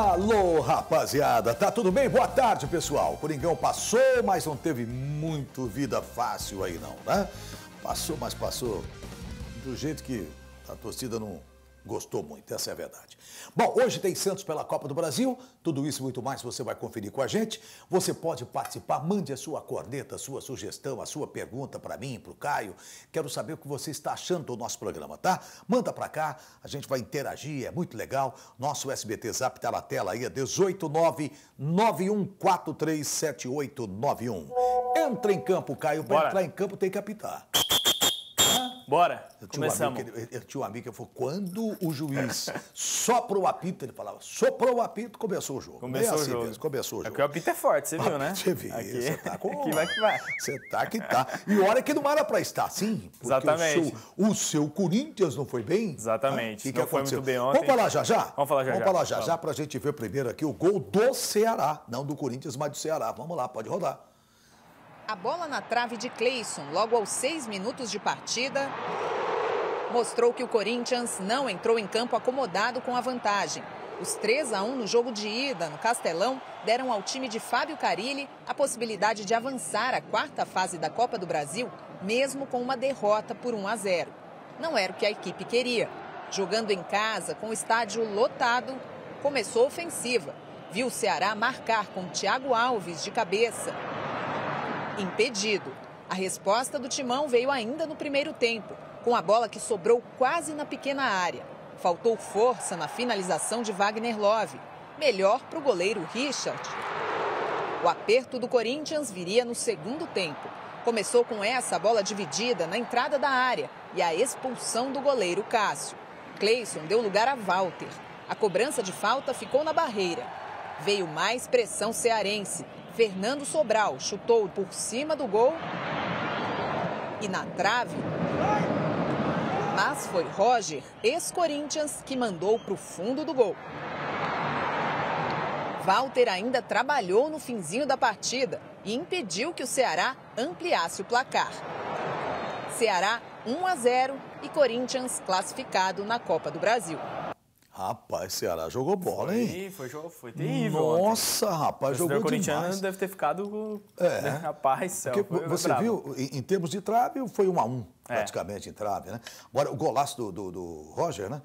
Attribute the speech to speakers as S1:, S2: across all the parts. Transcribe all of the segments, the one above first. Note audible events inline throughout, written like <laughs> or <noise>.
S1: Alô, rapaziada, tá tudo bem? Boa tarde, pessoal. Coringão passou, mas não teve muito vida fácil aí não, né? Passou, mas passou do jeito que a torcida não, Gostou muito, essa é a verdade. Bom, hoje tem Santos pela Copa do Brasil. Tudo isso e muito mais você vai conferir com a gente. Você pode participar, mande a sua corneta, a sua sugestão, a sua pergunta para mim, para o Caio. Quero saber o que você está achando do nosso programa, tá? Manda para cá, a gente vai interagir, é muito legal. Nosso SBT Zap está na tela aí, é 18991437891. Entra em campo, Caio. Para entrar em campo tem que apitar. Bora, eu começamos. Um amigo, eu, eu, tinha um amigo que falou, quando o juiz soprou o apito, ele falava, soprou o apito, começou o jogo. Começou é assim o jogo. Mesmo, começou o é jogo. É porque o apito é forte, você viu, né? Você viu, Aqui. você tá <laughs> com... Aqui vai que vai. Você tá que tá. E olha que não era para estar sim? Exatamente. O seu, o seu, Corinthians não foi bem. Exatamente, né? Ah, e não que foi muito bem ontem. Vamos falar já já? Vamos falar já Vamos já. falar já já para a gente ver primeiro aqui o gol do Ceará, não do Corinthians, mas do Ceará. Vamos lá, pode rodar
S2: a bola na trave de Cleison logo aos seis minutos de partida mostrou que o Corinthians não entrou em campo acomodado com a vantagem. Os 3 a 1 no jogo de ida no Castelão deram ao time de Fábio Carilli a possibilidade de avançar à quarta fase da Copa do Brasil, mesmo com uma derrota por 1 a 0. Não era o que a equipe queria. Jogando em casa, com o estádio lotado, começou ofensiva. Viu o Ceará marcar com Thiago Alves de cabeça, impedido. A resposta do Timão veio ainda no primeiro tempo, com a bola que sobrou quase na pequena área. Faltou força na finalização de Wagner Love, melhor para o goleiro Richard. O aperto do Corinthians viria no segundo tempo. Começou com essa bola dividida na entrada da área e a expulsão do goleiro Cássio. Cleison deu lugar a Walter. A cobrança de falta ficou na barreira. Veio mais pressão cearense Fernando Sobral chutou por cima do gol e na trave. Mas foi Roger, ex-Corinthians, que mandou para o fundo do gol. Walter ainda trabalhou no finzinho da partida e impediu que o Ceará ampliasse o placar. Ceará 1 a 0 e Corinthians classificado na Copa do Brasil.
S1: Rapaz, Ceará jogou bola, foi, hein?
S3: Foi, foi, foi terrível.
S1: Nossa, ontem. rapaz, jogou demais. O corintiano
S3: deve ter ficado. É. Né? Rapaz, céu, foi, Você bravo. viu,
S1: em, em, termos de trave, foi um a um, é. praticamente, é. em trave, né? Agora, o golaço do, do, do Roger, né?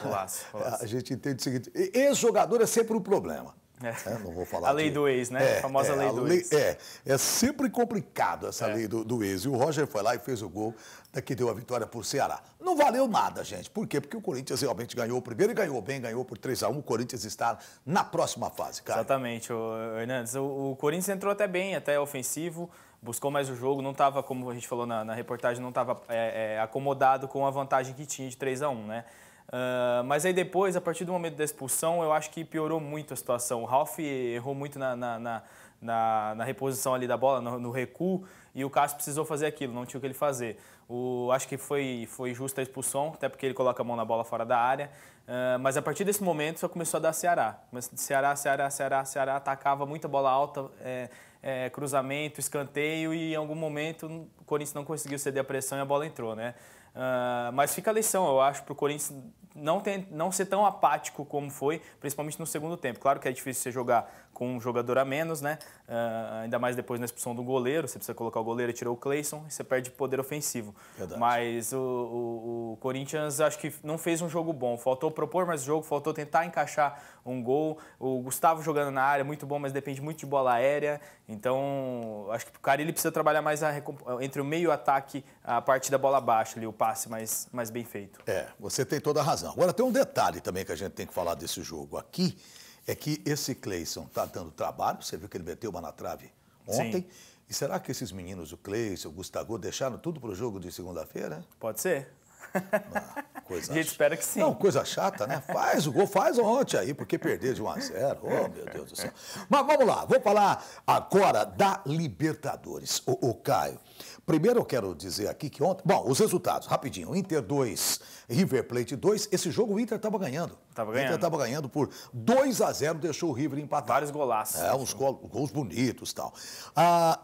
S1: Golaço, golaço. <laughs> A gente entende o seguinte: ex-jogador é sempre um problema. É. é, não vou falar. a lei de... do ex, né? É, a famosa é, lei do lei, ex. É, é sempre complicado essa é. lei do, do ex. E o Roger foi lá e fez o gol né, que deu a vitória para o Ceará. Não valeu nada, gente. Por quê? Porque o Corinthians realmente ganhou o primeiro e ganhou bem, ganhou por 3 a 1 O Corinthians está na próxima fase, cara.
S3: Exatamente, o Hernandes. O, o Corinthians entrou até bem, até ofensivo, buscou mais o jogo, não estava, como a gente falou na, na reportagem, não estava é, acomodado com a vantagem que tinha de 3 a 1 né? Uh, mas aí depois, a partir do momento da expulsão, eu acho que piorou muito a situação. O Ralf errou muito na, na, na, na, na reposição ali da bola, no, no, recuo, e o Cássio precisou fazer aquilo, não tinha o que ele fazer. O, acho que foi, foi justa a expulsão, até porque ele coloca a mão na bola fora da área. Uh, mas a partir desse momento só começou a dar Ceará. Mas Ceará, Ceará, Ceará, Ceará, atacava muita bola alta. É, é, cruzamento, escanteio e em algum momento o Corinthians não conseguiu ceder a pressão e a bola entrou, né? Uh, mas fica a lição, eu acho, para o Corinthians não, ter não ser tão apático como foi, principalmente no segundo tempo. Claro que é difícil você jogar com um jogador a menos, né? Uh, ainda mais depois na expulsão do goleiro, você precisa colocar o goleiro e tirou o Clayson e você perde poder ofensivo. Verdade. Mas o, o, o, Corinthians acho que não fez um jogo bom. Faltou propor mais jogo, faltou tentar encaixar um gol. O Gustavo jogando na área, muito bom, mas depende muito de bola aérea. Então, acho que o Carilli precisa trabalhar mais a, entre o meio e o ataque, a parte da bola baixa ali. O passe mais, mais bem feito.
S1: É, você tem toda a razão. Agora tem um detalhe também que a gente tem que falar desse jogo aqui, é que esse Cleison está dando trabalho, você viu que ele meteu uma na trave ontem. Sim. E será que esses meninos, o Cleison, o Gustavo, deixaram tudo para o jogo de segunda-feira? Pode ser coisa a gente espera que sim. Não, coisa chata, né? Faz o gol, faz ontem aí, porque perder de 1 a 0. Oh, meu Deus do céu. Mas vamos lá, vou falar agora da Libertadores. O, o Caio. Primeiro eu quero dizer aqui que ontem. Bom, os resultados, rapidinho. Inter 2, River Plate 2. Esse jogo o Inter estava ganhando. Tava ganhando. O Inter estava ganhando por 2 a 0, deixou o River empatar. Vários golaços. É, uns gols, gols bonitos e tal. Ah,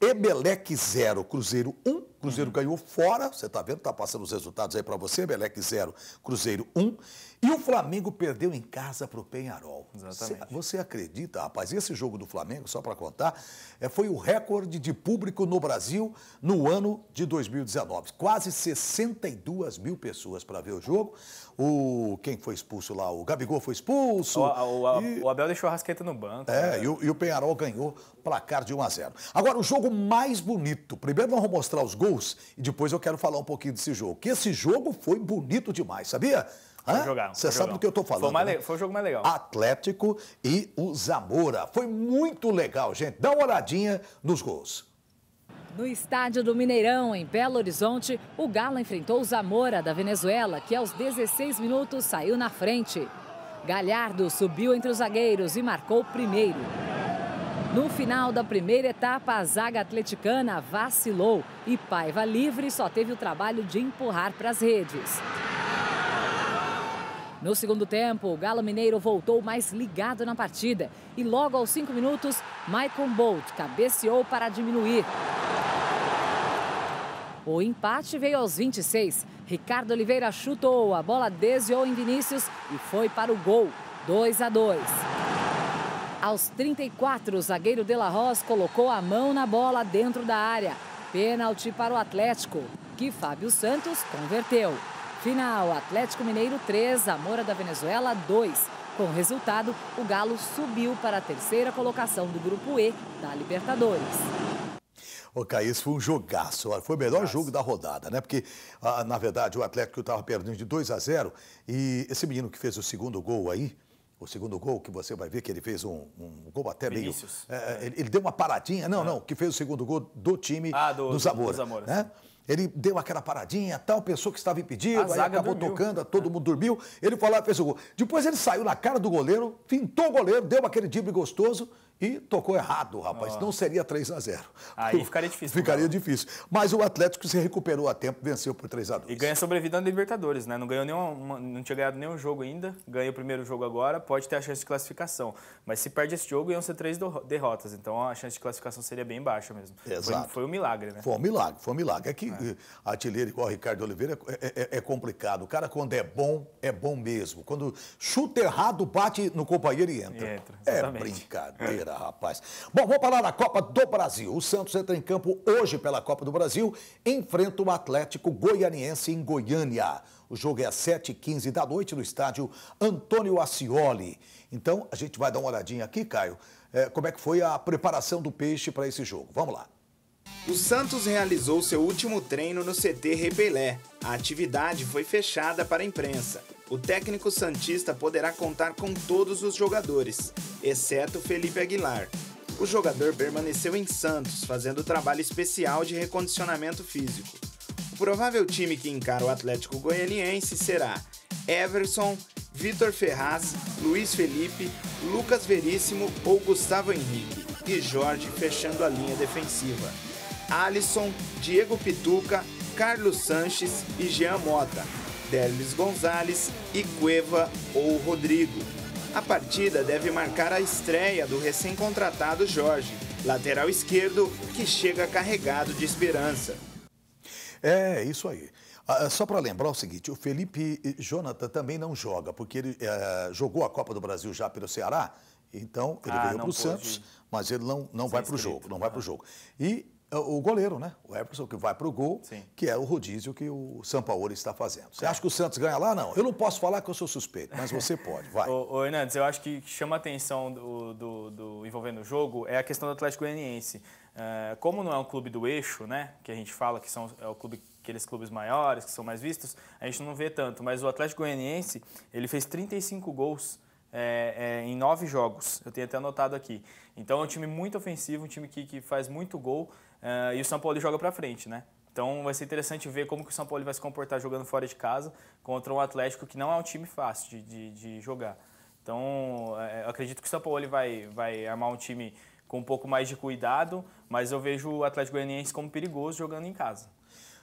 S1: Ebelec 0, Cruzeiro 1. Um. Cruzeiro uhum. ganhou fora, você está vendo, está passando os resultados aí para você. Ebelec 0, Cruzeiro 1. Um. E o Flamengo perdeu em casa para o Penharol. Exatamente. Você, você, acredita, rapaz? Esse jogo do Flamengo, só para contar, é, foi o recorde de público no Brasil no ano de 2019. Quase 62 mil pessoas para ver o jogo. O, quem foi expulso lá? O Gabigol foi expulso. O,
S3: o, e... o Abel deixou a rasqueta no banco. É, né?
S1: e o, e o Penharol ganhou placar de 1 a 0. Agora, o jogo mais bonito. Primeiro vamos mostrar os gols e depois eu quero falar um pouquinho desse jogo. Que esse jogo foi bonito demais, sabia? Hã? Você sabe do que eu estou falando. Foi, mais, né? foi o jogo mais legal. Atlético e o Zamora. Foi muito legal, gente. Dá uma olhadinha nos gols.
S4: No estádio do Mineirão, em Belo Horizonte, o Galo enfrentou o Zamora da Venezuela, que aos 16 minutos saiu na frente. Galhardo subiu entre os zagueiros e marcou o primeiro. No final da primeira etapa, a zaga atleticana vacilou e Paiva livre só teve o trabalho de empurrar para as redes. No segundo tempo, o Galo Mineiro voltou mais ligado na partida e logo aos cinco minutos, Michael Bolt cabeceou para diminuir. O empate veio aos 26. Ricardo Oliveira chutou, a bola desviou em Vinícius e foi para o gol. 2 a 2. Aos 34, o zagueiro De La Roz colocou a mão na bola dentro da área. Pênalti para o Atlético, que Fábio Santos converteu. Final: Atlético Mineiro 3, Amora da Venezuela 2. Com o resultado, o Galo subiu para a terceira colocação do Grupo E da Libertadores.
S1: O Caís foi um jogaço. Foi o melhor jogo da rodada, né? Porque, ah, na verdade, o Atlético estava perdendo de 2 a 0 e esse menino que fez o segundo gol aí, o segundo gol, que você vai ver que ele fez um, um gol até meio. É, é, ele, ele, deu uma paradinha, não, é. não, que fez o segundo gol do time ah, do, do Zamora. Do Zamora né? Ele deu aquela paradinha, tal pessoa que estava impedido, aí acabou dormiu. tocando, todo é. mundo dormiu. Ele falou, ah, fez o gol. Depois ele saiu na cara do goleiro, fintou o goleiro, deu aquele drible gostoso. E tocou errado, rapaz. Oh. Não seria 3 a 0 Aí <laughs> ficaria difícil. Ficaria não. Né? difícil. Mas o Atlético se recuperou a tempo, venceu por 3 a 2 E ganha
S3: sobrevida na Libertadores, né? Não ganhou nenhum, não tinha ganhado nenhum jogo ainda. Ganha o primeiro jogo agora, pode ter a chance de classificação. Mas se perde esse jogo, iam ser três derrotas. Então a chance de classificação seria bem baixa mesmo. Exato. Foi, foi um milagre, né? Foi um
S1: milagre, foi um milagre. É que é. Eh, artilheiro igual o Ricardo Oliveira é, é, é, é complicado. O cara, quando é bom, é bom mesmo. Quando chuta errado, bate no companheiro e
S3: entra. E entra é
S1: brincadeira rapaz. Bom, vamos falar da Copa do Brasil. O Santos entra em campo hoje pela Copa do Brasil, enfrenta o Atlético Goianiense em Goiânia. O jogo é às 7h15 da noite no estádio Antônio Ascioli. Então, a gente vai dar uma olhadinha aqui, Caio, eh, como é que foi a preparação do Peixe para esse jogo. Vamos lá.
S3: O Santos realizou seu último treino no CT Repelé. A atividade foi fechada para a imprensa o técnico Santista poderá contar com todos os jogadores, exceto Felipe Aguilar. O jogador permaneceu em Santos, fazendo trabalho especial de recondicionamento físico. O provável time que encara o Atlético Goianiense será Everson, Vitor Ferraz, Luiz Felipe, Lucas Veríssimo ou Gustavo Henrique, e Jorge fechando a linha defensiva. Alisson, Diego Pituca, Carlos Sanches e Jean Mota, Derlis Gonzalez e Cueva ou Rodrigo. A partida deve marcar a estreia do recém-contratado Jorge, lateral esquerdo que chega carregado de esperança.
S1: É, isso aí. Ah, só para lembrar o seguinte, o Felipe Jonathan também não joga, porque ele eh, jogou a Copa do Brasil já pelo Ceará, então ele ah, veio para o Santos, mas ele não, não vai para o jogo, não vai para o ah. jogo. E é o goleiro, né? O Everson que vai para o gol, Sim. que é o rodízio que o Sampaoli está fazendo. Você é. acha que o Santos ganha lá? Não. Eu não posso falar que eu sou suspeito, mas você <laughs> pode. Vai.
S3: ô, Hernandes, eu acho que chama a atenção do, do, do, envolvendo o jogo é a questão do Atlético Goianiense. Eh, como não é um clube do eixo, né? Que a gente fala que são, é o clube aqueles clubes maiores, que são mais vistos, a gente não vê tanto. Mas o Atlético Goianiense, ele fez 35 gols é, é, em nove jogos. Eu tenho até anotado aqui. Então é um time muito ofensivo, um time que, que faz muito gol. Uh, e o São Paulo joga para frente, né? Então vai ser interessante ver como que o São Paulo vai se comportar jogando fora de casa contra um Atlético que não é um time fácil de, de, de jogar. Então eh, acredito que o São Paulo vai, vai armar um time com um pouco mais de cuidado, mas eu vejo o Atlético Goianiense como perigoso jogando em casa.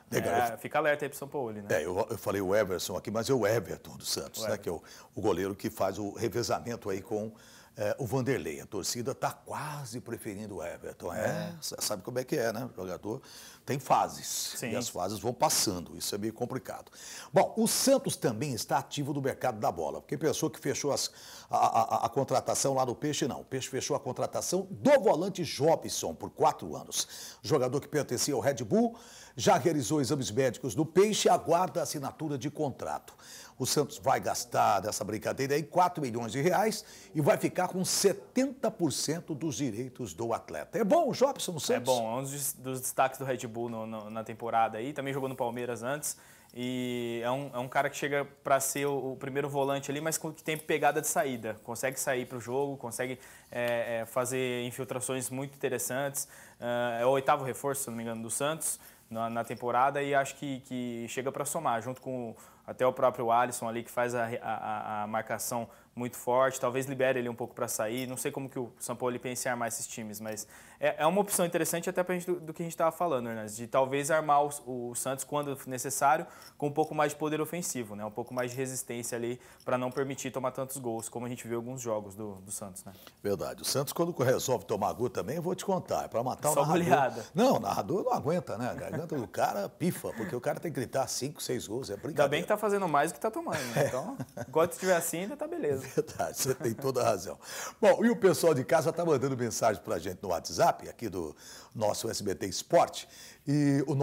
S3: Legal. É, fica alerta aí pro São Paulo, né?
S1: É, eu, eu falei o Everson aqui, mas é o Everton do Santos, o né? Everton. Que é o, o goleiro que faz o revezamento aí com é, o Vanderlei, a torcida está quase preferindo o Everton. É, é. sabe como é que é, né? O jogador tem fases. Sim. E as fases vão passando. Isso é meio complicado. Bom, o Santos também está ativo no mercado da bola, porque pensou que fechou as, a, a, a, contratação lá no Peixe, não. O Peixe fechou a contratação do volante Jobson por quatro anos. Jogador que pertencia ao Red Bull já realizou exames médicos do peixe e aguarda a assinatura de contrato. O Santos vai gastar dessa brincadeira aí 4 milhões de reais e vai ficar com 70% dos direitos do atleta. É bom o Jobson é Santos? É bom, é um
S3: dos destaques do Red Bull no, no, na temporada aí, também jogou no Palmeiras antes. E é um, é um cara que chega para ser o, o, primeiro volante ali, mas com, que tem pegada de saída. Consegue sair para o jogo, consegue é, é, fazer infiltrações muito interessantes. Uh, é o oitavo reforço, se não me engano, do Santos na, na temporada e acho que, que chega para somar, junto com até o próprio Alisson ali que faz a, a, a marcação muito forte, talvez libere ele um pouco para sair, não sei como que o São Paulo pensa em armar esses times, mas é, é uma opção interessante até para gente do, do, que a gente estava falando, Hernandes, de talvez armar o, o, Santos quando necessário com um pouco mais de poder ofensivo, né? um pouco mais de resistência ali para não permitir tomar tantos gols, como a gente viu alguns jogos do, do Santos. Né?
S1: Verdade, o Santos quando resolve tomar gol também, eu vou te contar, é para matar Só o narrador. Goleada. Não, o narrador não aguenta, né? A garganta do cara pifa, porque o cara tem que gritar cinco, seis gols, é brincadeira. Ainda bem
S3: que tá tá fazendo mais do que está tomando. Né? Então,
S1: <laughs> enquanto estiver assim, ainda está beleza. Verdade, você tem toda a razão. Bom, e o pessoal de casa está mandando mensagem para a gente no WhatsApp, aqui do nosso SBT Esporte. E o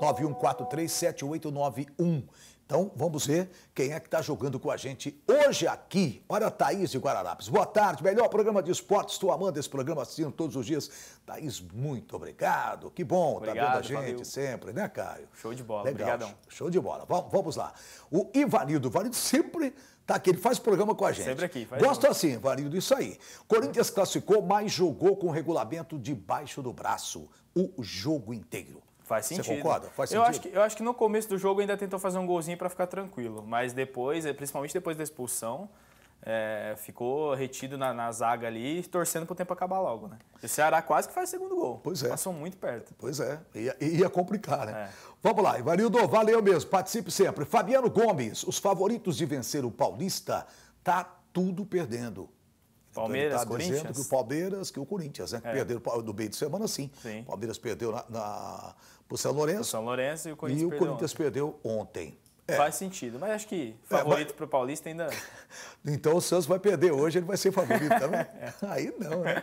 S1: 991437891. Então, vamos ver quem é que está jogando com a gente hoje aqui. Olha a Thaís de Guararapes. Boa tarde, melhor programa de esportes. Estou amando esse programa, assistindo todos os dias. Thaís, muito obrigado. Que bom, obrigado, tá vendo a gente valeu. sempre, né, Caio? Show de bola, Legal. obrigadão. Show de bola. Vamos, lá. O Ivanildo, Ivanildo sempre Tá, que ele faz programa com a gente. Sempre aqui. Faz Gosto um. assim, Varildo, isso aí. Corinthians classificou, mas jogou com o regulamento debaixo do braço o jogo inteiro. Faz
S3: sentido. Você concorda? Faz sentido. Eu acho, que, eu acho que no começo do jogo ainda tentou fazer um golzinho para ficar tranquilo, mas depois, é, principalmente depois da expulsão, é, ficou retido na, na, zaga ali, torcendo para o tempo acabar logo, né? E o Ceará quase que faz o segundo gol. Pois é. Passou muito perto. Pois é, ia, ia complicar, né? É. Vamos lá,
S1: Ivanildo, valeu mesmo, participe sempre. Fabiano Gomes, os favoritos de vencer o Paulista, tá tudo perdendo. Então, Palmeiras, então, tá Corinthians? dizendo que o Palmeiras, que o Corinthians, né? Que é. perderam no meio de semana, sim. sim. O Palmeiras perdeu na, na, pro
S3: São Lourenço. São Lourenço e o Corinthians, e o perdeu, Corinthians
S1: ontem. perdeu ontem.
S3: É. Faz sentido, mas acho que favorito é, mas... para o Paulista ainda.
S1: <laughs> então o Santos vai perder hoje, ele vai ser favorito também?
S3: Tá <laughs> é. Aí não, né?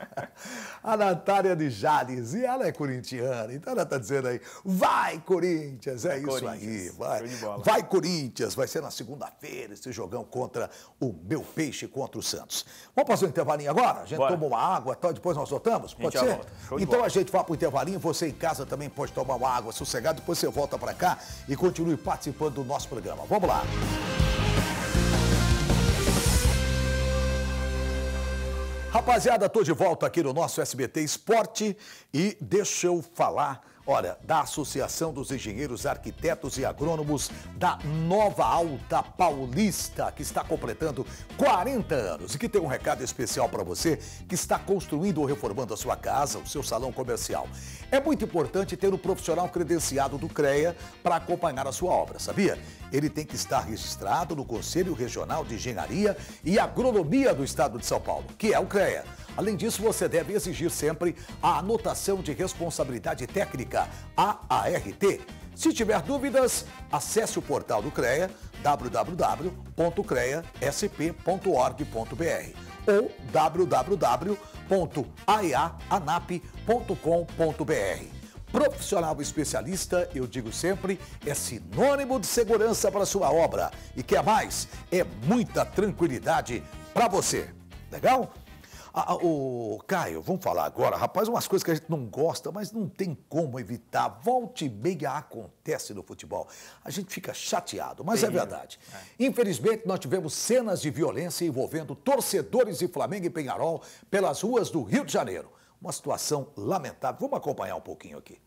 S1: <laughs> a Natália de Jales, e ela é corintiana, então ela está dizendo aí: vai Corinthians, é, isso aí, vai. Vai Corinthians, vai ser na segunda-feira esse jogão contra o meu peixe contra o Santos. Vamos passar um intervalinho agora? A gente Bora. toma uma água, tal, tá? depois nós voltamos? Pode ser? Então bola. a gente vai para o intervalinho, você em casa também pode tomar uma água sossegada, depois você volta para cá e continue participando participando do nosso programa. Vamos lá. Rapaziada, tô de volta aqui no nosso SBT Esporte e deixa eu falar Olha, da Associação dos Engenheiros, Arquitetos e Agrônomos da Nova Alta Paulista, que está completando 40 anos e que tem um recado especial para você que está construindo ou reformando a sua casa, o seu salão comercial. É muito importante ter um profissional credenciado do CREA para acompanhar a sua obra, sabia? ele tem que estar registrado no Conselho Regional de Engenharia e Agronomia do Estado de São Paulo, que é o CREA. Além disso, você deve exigir sempre a anotação de responsabilidade técnica, AART. Se tiver dúvidas, acesse o portal do CREA, www.creasp.org.br ou www.aianap.com.br. Profissional especialista, eu digo sempre, é sinônimo de segurança para sua obra. E quer mais? É muita tranquilidade para você. Legal? Ah, o ah, Caio, vamos falar agora, rapaz, umas coisas que a gente não gosta, mas não tem como evitar. Volte e meia acontece no futebol. A gente fica chateado, mas é verdade. É. Infelizmente, nós tivemos cenas de violência envolvendo torcedores de Flamengo e Penharol pelas ruas do Rio de Janeiro. Uma situação lamentável. Vamos acompanhar um pouquinho aqui.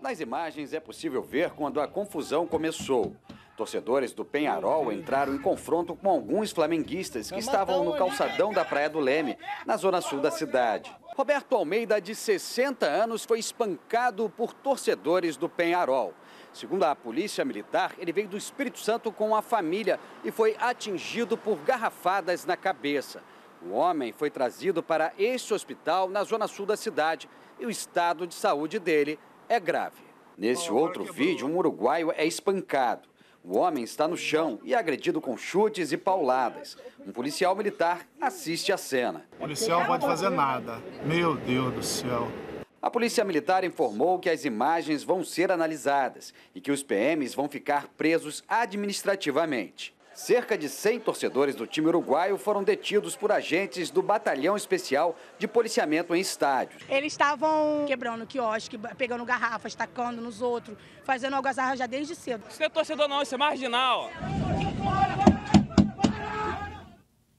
S5: Nas imagens é possível ver quando a confusão começou. Torcedores do Penharol entraram em confronto com alguns flamenguistas que estavam no calçadão da Praia do Leme, na zona sul da cidade. Roberto Almeida, de 60 anos, foi espancado por torcedores do Penharol. Segundo a polícia militar, ele veio do Espírito Santo com a família e foi atingido por garrafadas na cabeça. O homem foi trazido para este hospital na zona sul da cidade e o estado de saúde dele é grave. Nesse oh, outro vídeo, um uruguaio é espancado. O homem está no chão e é agredido com chutes e pauladas. Um policial militar assiste a cena. O policial pode fazer nada.
S1: Meu Deus do céu.
S5: A polícia militar informou que as imagens vão ser analisadas e que os PMs vão ficar presos administrativamente. Cerca de 100 torcedores do time uruguaio foram detidos por agentes do Batalhão Especial de Policiamento em Estádios.
S2: Eles estavam quebrando quiosque, pegando garrafas, tacando nos outros, fazendo algazarra já desde cedo. Isso não é torcedor não, isso é
S3: marginal.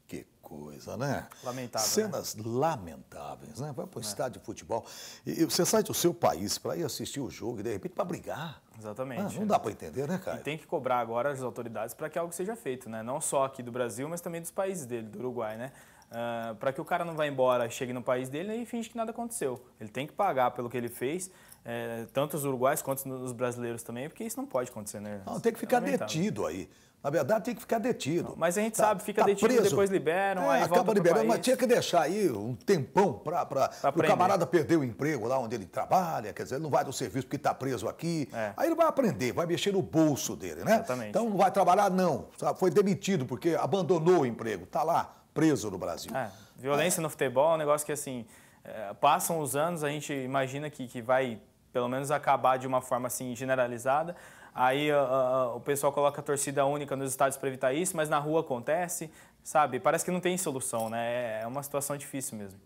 S1: Que coisa, né? Lamentável. Né? Cenas né? lamentáveis, né? Vai para o é. estádio de futebol e você sai do seu país para ir assistir o jogo e de repente para brigar.
S3: Exatamente. Ah, não dá para entender, né, cara? E tem que cobrar agora as autoridades para que algo seja feito, né? Não só aqui do Brasil, mas também dos países dele, do Uruguai, né? Uh, ah, para que o cara não vá embora, chegue no país dele né, e finge que nada aconteceu. Ele tem que pagar pelo que ele fez, é, tanto os uruguais quanto os brasileiros também, porque isso não pode acontecer, né? Não, tem que ficar é detido aí. Na verdade, tem que ficar detido. Não, mas a gente tá, sabe, fica tá detido, preso. depois liberam, é, aí acaba liberando, país. mas
S1: tinha que deixar aí um tempão para o camarada perder o emprego lá onde ele trabalha, quer dizer, ele não vai do serviço porque está preso aqui. É. Aí ele vai aprender, vai mexer no bolso dele, né? Exatamente. Então não vai trabalhar, não. Foi demitido porque abandonou o emprego, está lá preso no Brasil. É.
S3: Violência no futebol é um negócio que, assim, é, passam os anos, a gente imagina que, que vai, pelo menos, acabar de uma forma assim generalizada, aí uh, uh, o pessoal coloca a torcida única nos estádios para evitar isso, mas na rua acontece, sabe? Parece que não tem solução, né? É, é uma situação difícil mesmo.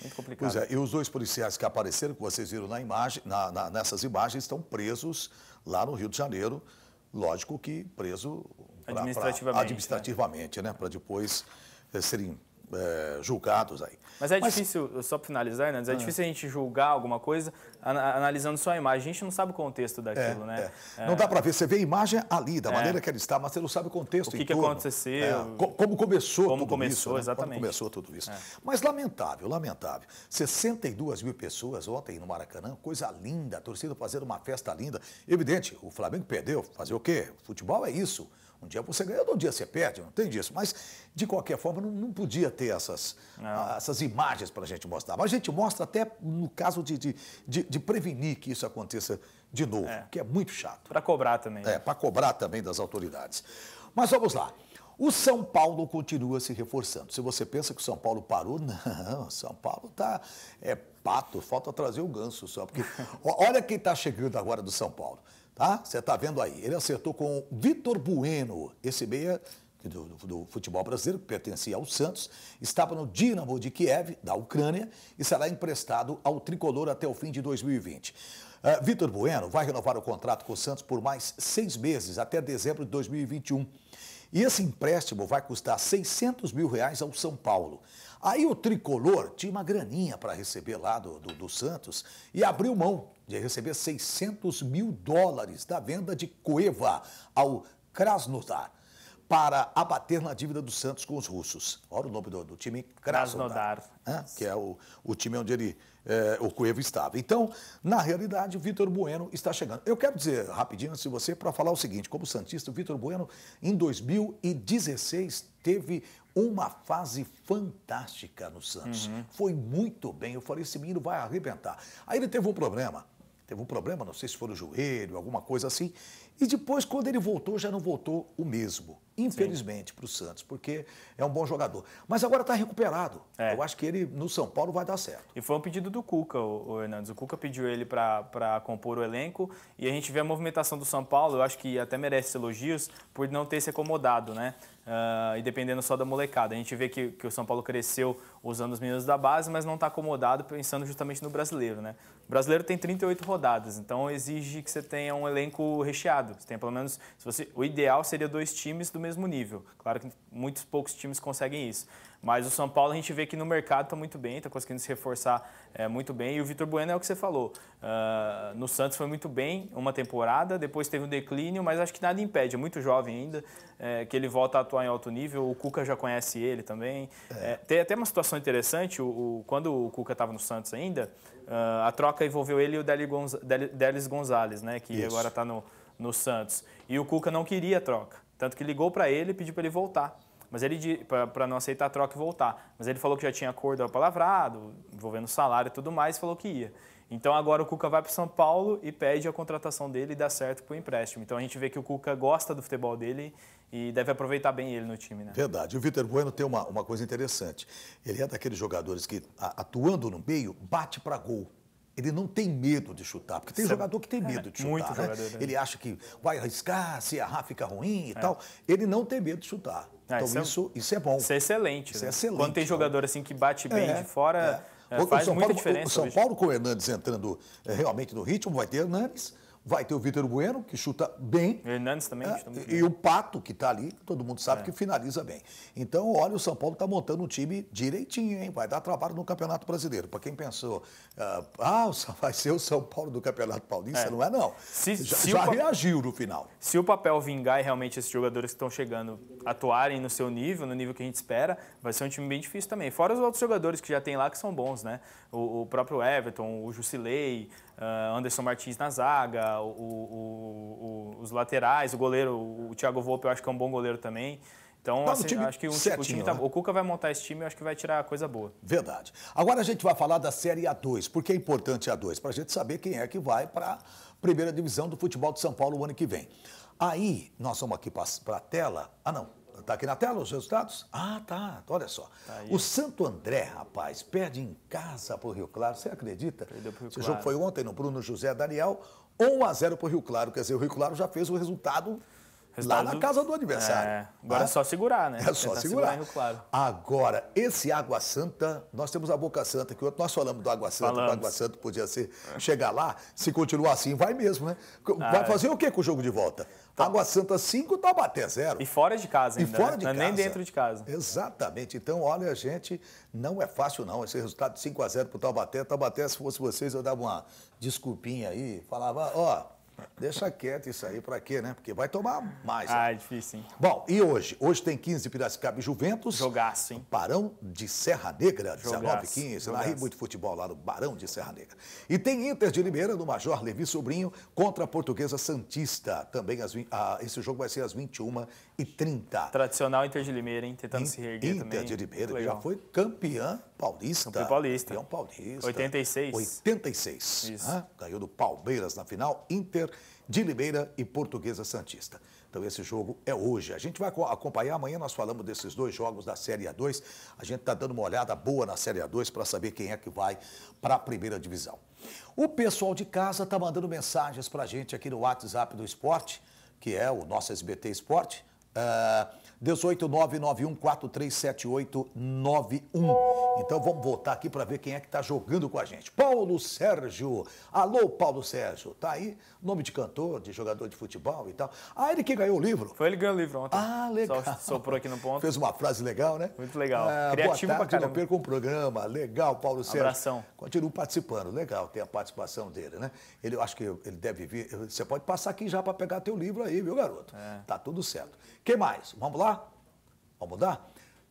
S3: Muito complicado. Pois
S1: é, e os dois policiais que apareceram, que vocês viram na imagem, na, na, nessas imagens, estão presos lá no Rio de Janeiro. Lógico que preso pra, administrativamente, pra, administrativamente, né? né? Para depois é, serem é, julgados
S3: aí. Mas é Mas... difícil, só para finalizar, né? é, ah. difícil a gente julgar alguma coisa analisando só a imagem. A gente não sabe o contexto daquilo, é, né? É. É. Não dá para
S1: ver. Você vê a imagem ali, da é. maneira que ela está, mas você não sabe o contexto. O que, que aconteceu. como começou como tudo começou, isso. Né? Exatamente. Como começou tudo isso. Mas lamentável, lamentável. 62 mil pessoas ontem no Maracanã, coisa linda, a torcida fazendo uma festa linda. Evidente, o Flamengo perdeu. Fazer o quê? Futebol é isso. Um dia você ganha, outro dia você perde, não tem disso. Mas, de qualquer forma, não, não podia ter essas, ah, essas imagens para a gente mostrar. Mas a gente mostra até no caso de, de, de, de prevenir que isso aconteça de novo, é. que é muito chato. Para cobrar também. É, para cobrar também das autoridades. Mas vamos lá. O São Paulo continua se reforçando. Se você pensa que o São Paulo parou, <laughs> não, São Paulo está é pato, falta trazer o ganso só. Porque <laughs> olha quem está chegando agora do São Paulo tá? Você está vendo aí. Ele acertou com Vitor Bueno, esse meia do, do, do, futebol brasileiro, que pertencia ao Santos, estava no Dinamo de Kiev, da Ucrânia, e será emprestado ao tricolor até o fim de 2020. Uh, ah, Vitor Bueno vai renovar o contrato com o Santos por mais seis meses, até dezembro de 2021. E esse empréstimo vai custar 600 mil reais ao São Paulo. Aí o tricolor tinha uma graninha para receber lá do, do, do Santos e abriu mão de receber 600 mil dólares da venda de Cueva ao Krasnodar para abater na dívida do Santos com os russos. Olha o nome do, do time, Krasnodar, Krasnodar. Né? que é o, o time onde ele, é, o Cuevo estava. Então, na realidade, o Vitor Bueno está chegando. Eu quero dizer rapidinho se você para falar o seguinte, como Santista, o Vitor Bueno, em 2016, teve uma fase fantástica no Santos. Uhum. Foi muito bem. Eu falei, esse menino vai arrebentar. Aí ele teve um problema. Teve um problema, não sei se foi o joelho, alguma coisa assim. E depois, quando ele voltou, já não voltou o mesmo infelizmente, para o Santos, porque é um bom jogador. Mas agora está recuperado. É. Eu acho que
S3: ele, no São Paulo, vai dar certo. E foi um pedido do Cuca, o, o Hernandes. O Cuca pediu ele para compor o elenco e a gente vê a movimentação do São Paulo, eu acho que até merece elogios, por não ter se acomodado, né? Uh, e dependendo só da molecada. A gente vê que, que o São Paulo cresceu usando os meninos da base, mas não está acomodado pensando justamente no brasileiro, né? O brasileiro tem 38 rodadas, então exige que você tenha um elenco recheado. Você pelo menos, se você, o ideal seria dois times do mesmo nível. Claro que muitos poucos times conseguem isso. Mas o São Paulo a gente vê que no mercado está muito bem, está conseguindo se reforçar é, muito bem. E o Vitor Bueno é o que você falou. Uh, no Santos foi muito bem uma temporada, depois teve um declínio, mas acho que nada impede. É muito jovem ainda, é, que ele volta a atuar em alto nível. O Cuca já conhece ele também. É. é tem até uma situação interessante, o, o quando o Cuca estava no Santos ainda, uh, a troca envolveu ele e o Delis Gonzalez, né, que Isso. agora está no, no Santos. E o Cuca não queria a troca. Tanto que ligou para ele e pediu para ele voltar. Mas ele para não aceitar a troca e voltar. Mas ele falou que já tinha acordo palavrado, envolvendo salário e tudo mais, falou que ia. Então agora o Cuca vai para São Paulo e pede a contratação dele e dá certo para o empréstimo. Então a gente vê que o Cuca gosta do futebol dele e deve aproveitar bem ele no time. Né?
S1: Verdade. O Vitor Bueno tem uma, uma coisa interessante. Ele é daqueles jogadores que, atuando no meio, bate para gol. Ele não tem medo de chutar, porque tem jogador que tem é. medo é, de chutar. Né? Jogador, né? ele acha que vai arriscar, se errar fica ruim e é. tal. Ele não tem medo de chutar. Ah, então isso, é isso,
S3: isso, é, bom. Isso é excelente. Isso né? é excelente. Quando tem jogador assim que bate bem é, de fora, faz muita Paulo, diferença. O São
S1: Paulo com o Hernandes entrando realmente no ritmo vai ter Hernandes Vai ter o Vitor Bueno, que chuta bem.
S3: O Hernandes também. É, e
S1: bem. o Pato, que está ali, todo mundo sabe é. que finaliza bem. Então, olha, o São Paulo está montando um time direitinho, hein? Vai dar trabalho no Campeonato Brasileiro. Para quem pensou, ah, ah <laughs> vai ser o São Paulo do Campeonato Paulista,
S3: é. não é não. Se, já, se já
S1: reagiu no final.
S3: Se o papel vingar e realmente esses jogadores que estão chegando atuarem no seu nível, no nível que a gente espera, vai ser um time bem difícil também. Fora os outros jogadores que já tem lá que são bons, né? O, o próprio Everton, o Jusilei, uh, Anderson Martins na zaga, o, o, o, os laterais, o goleiro, o Thiago Volpe, eu acho que é um bom goleiro também. Então, tá assim, acho que um, certinho, o, time né? tá, né? o Cuca vai montar esse time, eu acho que vai tirar coisa boa.
S1: Verdade. Agora a gente vai falar da Série A2. Por que é importante a A2? Para a gente saber quem é que vai para a primeira divisão do futebol de São Paulo o ano que vem. Aí, nós vamos aqui para a tela. Ah, não. Está aqui na tela os resultados? Ah, tá. Olha só. Tá o Santo André, rapaz, perde em casa para o Rio Claro. Você acredita? Perdeu o Rio Claro. Esse jogo foi ontem no Bruno José Daniel. 1 a 0 para o Rio Claro. Quer dizer, o Rio Claro já fez o resultado Resultado... Lá na casa do adversário. É. Agora ah. é né? só segurar, né? É só tá segurar. claro. Agora, esse Água Santa, nós temos a Boca Santa, que nós falamos do Água Santa, falamos. Água Santa podia ser. Chegar lá, se continuar assim, vai mesmo, né? Ah, vai ah, fazer é. o quê com o jogo de volta? Tá. Água Santa 5, Taubaté tá 0. E fora
S3: de casa ainda. E fora né? de né? casa. Nem
S1: dentro de casa. Exatamente. Então, olha, gente, não é fácil não. Esse resultado de 5 x 0 pro Taubaté. Taubaté, se fosse vocês, eu dava uma desculpinha aí. Falava, ó, Deixa quieto isso aí, para quê, né? Porque vai tomar mais.
S3: Ah, é difícil, hein?
S1: Bom, e hoje? Hoje tem 15 Piracicaba e Juventus. Jogaço, hein? Barão de Serra Negra, 19 15. Narrei muito futebol lá no Barão de Serra Negra. E tem Inter de Limeira, no Major Levi Sobrinho, contra a Portuguesa Santista. Também às, ah, esse jogo vai ser às 21h30.
S3: Tradicional Inter de Limeira, hein? Tentando In, se reerguer Inter também. Inter de Limeira, que já foi
S1: campeã paulista. Campeão paulista. Campeão paulista. 86. 86. Isso. Né? Ganhou do Palmeiras na final, Inter de Limeira e Portuguesa Santista. Então esse jogo é hoje. A gente vai acompanhar amanhã, nós falamos desses dois jogos da Série A2. A gente está dando uma olhada boa na Série A2 para saber quem é que vai para a primeira divisão. O pessoal de casa está mandando mensagens para a gente aqui no WhatsApp do Esporte, que é o nosso SBT Esporte. Uh 18991437891. Então vamos voltar aqui para ver quem é que está jogando com a gente. Paulo Sérgio. Alô, Paulo Sérgio. Tá aí? Nome de cantor, de jogador de futebol e tal. Ah, ele que ganhou o livro.
S3: Foi ele que ganhou o livro ontem. Ah, legal. Só <laughs> soprou aqui no ponto. Fez uma frase
S1: legal, né? Muito
S3: legal. Ah, Criativo boa tarde, pra caramba. não perca
S1: um programa. Legal, Paulo Sérgio. Abração. Continua participando. Legal, tem a participação dele, né? Ele, eu acho que ele deve vir. Você pode passar aqui já para pegar teu livro aí, viu, garoto? É. Tá tudo certo. Quem mais? Vamos lá? Vamos mudar?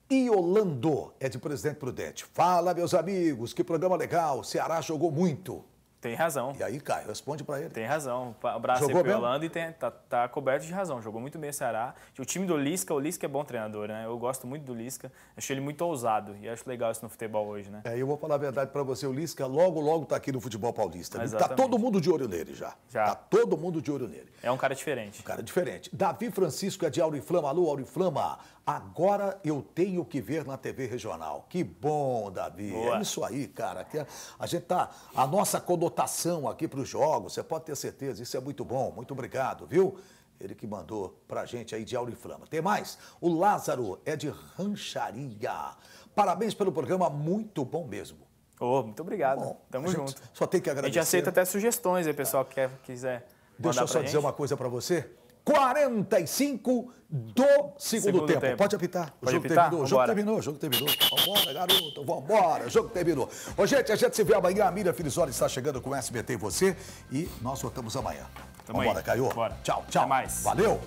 S1: Iolando é de Presidente Prudente. Fala, meus amigos, que programa legal. Ceará jogou muito.
S3: Tem razão. E aí, Caio, responde para ele. Tem razão. Abraço Jogou aí pro Holanda e tem, tá, tá, coberto de razão. Jogou muito bem o Ceará. O time do Lisca, o Lisca é bom treinador, né? Eu gosto muito do Lisca. Achei ele muito ousado e acho legal isso no futebol hoje, né?
S1: É, eu vou falar a verdade para você. O Lisca logo, logo tá aqui no futebol paulista. Tá Exatamente. Tá todo mundo de olho nele já. Já. Tá todo mundo de olho nele.
S3: É um cara diferente. Um cara
S1: diferente. Davi Francisco é de Auriflama. Alô, Auriflama. Agora eu tenho que ver na TV regional. Que bom, Davi. É Boa. É isso aí, cara. É- a gente tá a nossa conotação aqui para os jogos. Você pode ter certeza, isso é muito bom. Muito obrigado, viu? Ele que mandou pra gente aí de Auriflama. Tem mais? O Lázaro é de Rancharia. Parabéns pelo programa, muito
S3: bom mesmo. Oh, muito obrigado. Bom, Tamo junto. Só tem que agradecer. A gente aceita até sugestões aí, pessoal, que quiser. Deixa eu só dizer uma
S1: coisa para você. 45 do segundo, segundo tempo. tempo. Pode apitar. O jogo apitar? terminou. O jogo terminou. O jogo terminou. Vambora, garoto. Vambora. O jogo terminou. Ô, gente, a gente se vê amanhã. A Miriam Filisoli está chegando com o SBT e você. E nós voltamos amanhã. Tamo Vambora, aí. Caiô. Bora. Tchau, tchau. Até mais. Valeu.